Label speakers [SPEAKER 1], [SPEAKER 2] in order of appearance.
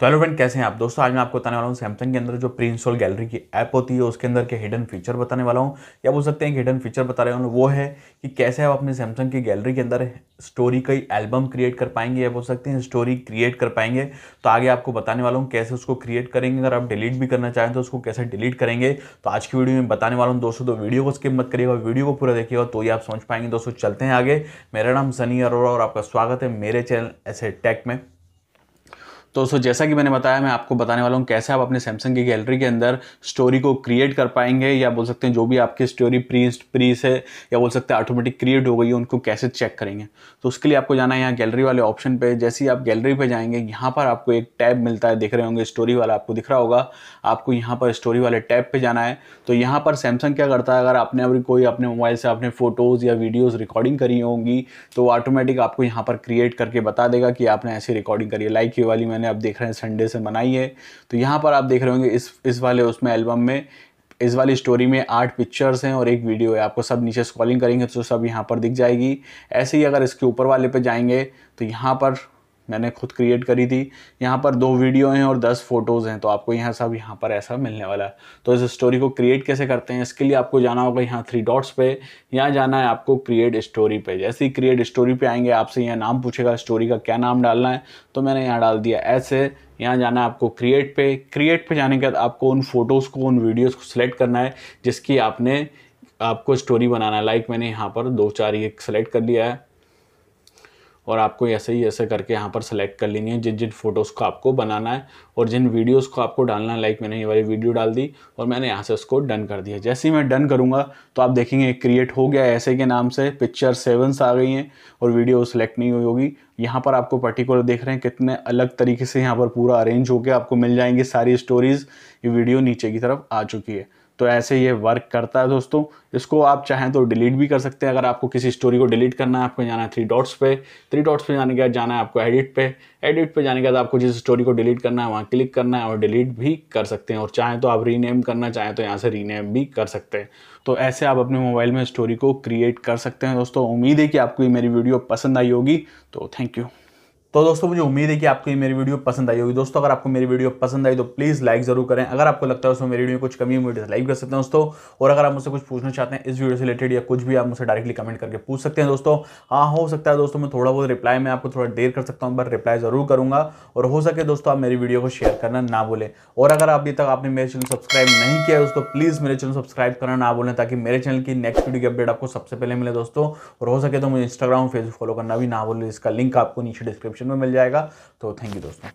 [SPEAKER 1] तो hello friend कैसे हैं आप दोस्तों आज मैं आपको बताने वाला हूँ सैमसंग के अंदर जो प्री इंस्टॉल गैलरी की ऐप होती है उसके अंदर के हिडन फीचर बताने वाला हूँ या बोल सकते हैं कि हिडन फीचर बता रहे हूँ वो है कि कैसे आप अपने सैमसंग की गैलरी के अंदर स्टोरी का एल्बम क्रिएट कर पाएंगे या बोल सकते हैं स्टोरी क्रिएट कर पाएंगे तो आगे आपको बताने वाला हूँ कैसे उसको क्रिएट करेंगे अगर आप डिलीट भी करना चाहें तो उसको कैसे डिलीट करेंगे तो आज की वीडियो में बताने वाला हूँ दोस्तों तो वीडियो को स्किप मत करिएगा वीडियो को पूरा देखिएगा तो ये आप समझ पाएंगे दोस्तों चलते हैं आगे मेरा नाम सनी अरोरा और आपका स्वागत है मेरे चैनल ऐसे टेक में तो सो जैसा कि मैंने बताया मैं आपको बताने वाला हूँ कैसे आप अपने सैमसंग की गैलरी के अंदर स्टोरी को क्रिएट कर पाएंगे या बोल सकते हैं जो भी आपकी स्टोरी प्री प्री से या बोल सकते हैं ऑटोमेटिक क्रिएट हो गई है उनको कैसे चेक करेंगे तो उसके लिए आपको जाना है यहाँ गैलरी वाले ऑप्शन पर जैसे ही आप गैलरी पर जाएंगे यहाँ पर आपको एक टैब मिलता है देख रहे होंगे स्टोरी वाला आपको दिख रहा होगा आपको यहाँ पर स्टोरी वाले टैब पर जाना है तो यहाँ पर सैमसंग क्या करता है अगर आपने अभी कोई अपने मोबाइल से आपने फ़ोटोज़ या वीडियोज़ रिकॉर्डिंग करी होंगी तो ऑटोमेटिक आपको यहाँ पर क्रिएट करके बता देगा कि आपने ऐसी रिकॉर्डिंग करी है लाइक ये वाली मैंने मैंने आप देख रहे हैं संडे से मनाई है तो यहाँ पर आप देख रहे होंगे इस इस वाले उसमें एल्बम में इस वाली स्टोरी में आठ पिक्चर्स हैं और एक वीडियो है आपको सब नीचे स्क्रॉलिंग करेंगे तो सब यहाँ पर दिख जाएगी ऐसे ही अगर इसके ऊपर वाले पे जाएंगे तो यहाँ पर मैंने खुद क्रिएट करी थी यहाँ पर दो वीडियो हैं और दस फोटोज़ हैं तो आपको यहाँ सब यहाँ पर ऐसा मिलने वाला है तो इस स्टोरी को क्रिएट कैसे करते हैं इसके लिए आपको जाना होगा यहाँ थ्री डॉट्स पे यहाँ जाना है आपको क्रिएट स्टोरी पे जैसे ही क्रिएट स्टोरी पे आएंगे आपसे यहाँ नाम पूछेगा स्टोरी का क्या नाम डालना है तो मैंने यहाँ डाल दिया ऐसे यहाँ जाना है आपको क्रिएट पे क्रिएट पे जाने के बाद आपको उन फ़ोटोज़ को उन वीडियोज़ को सिलेक्ट करना है जिसकी आपने आपको स्टोरी बनाना है लाइक मैंने यहाँ पर दो चार ये सिलेक्ट कर लिया है और आपको ऐसे ही ऐसे करके यहाँ पर सेलेक्ट कर लेनी है जिन जिन फोटोज़ को आपको बनाना है और जिन वीडियोज़ को आपको डालना है लाइक मैंने ये वाली वीडियो डाल दी और मैंने यहाँ से उसको डन कर दिया जैसे ही मैं डन करूँगा तो आप देखेंगे क्रिएट हो गया ऐसे के नाम से पिक्चर सेवन्स आ गई हैं और वीडियो सेलेक्ट नहीं हुई होगी यहाँ पर आपको पर्टिकुलर देख रहे हैं कितने अलग तरीके से यहाँ पर पूरा अरेंज होकर आपको मिल जाएंगे सारी स्टोरीज़ ये वीडियो नीचे की तरफ आ चुकी है तो ऐसे ये वर्क करता है दोस्तों इसको आप चाहें तो डिलीट भी कर सकते हैं अगर आपको किसी स्टोरी को डिलीट करना है आपको जाना है थ्री डॉट्स पे थ्री डॉट्स पे जाने के बाद जाना है आपको एडिट पे एडिट पे जाने के बाद आपको जिस स्टोरी को डिलीट करना है वहाँ क्लिक करना है और डिलीट भी कर सकते हैं और चाहें तो आप रीनेम करना चाहें तो यहाँ से रीनेम भी कर सकते हैं तो ऐसे आप अपने मोबाइल में स्टोरी को क्रिएट कर सकते हैं दोस्तों उम्मीद है कि आपको ये मेरी वीडियो पसंद आई होगी तो थैंक यू तो दोस्तों मुझे उम्मीद है कि आपको ये मेरी वीडियो पसंद आई होगी दोस्तों अगर आपको मेरी वीडियो पसंद आई तो प्लीज़ लाइक जरूर करें अगर आपको लगता है उसमें मेरी वीडियो में कुछ कमी मुझे लाइक कर सकते हैं दोस्तों और अगर आप मुझसे कुछ पूछना चाहते हैं इस वीडियो से रिलेटेड या कुछ भी आप मुझसे डायरेक्टली कमेंट करके पूछ सकते हैं दोस्तों हाँ हो सकता है दोस्तों मैं थोड़ा बहुत रिप्लाई में आपको थोड़ा देर कर सकता हूँ बट रिप्लाई ज़रूर करूँगा और हो सके दोस्तों आप मेरी वीडियो को शेयर करना ना बोले और अगर अभी तक आपने मेरे चैनल सब्सक्राइब नहीं किया दोस्तों प्लीज़ मेरे चैनल सब्सक्राइब करना ना बोले ताकि मेरे चैनल की नेक्स्ट वीडियो की अपडेट आपको सबसे पहले मिले दोस्तों और हो सके तो मुझे इंस्टाग्राम फेसबुक फॉलो करना भी ना बोले इसका लिंक आपको नीचे डिस्क्रिप्शन डिस्क्रिप्शन में मिल जाएगा तो थैंक यू दोस्तों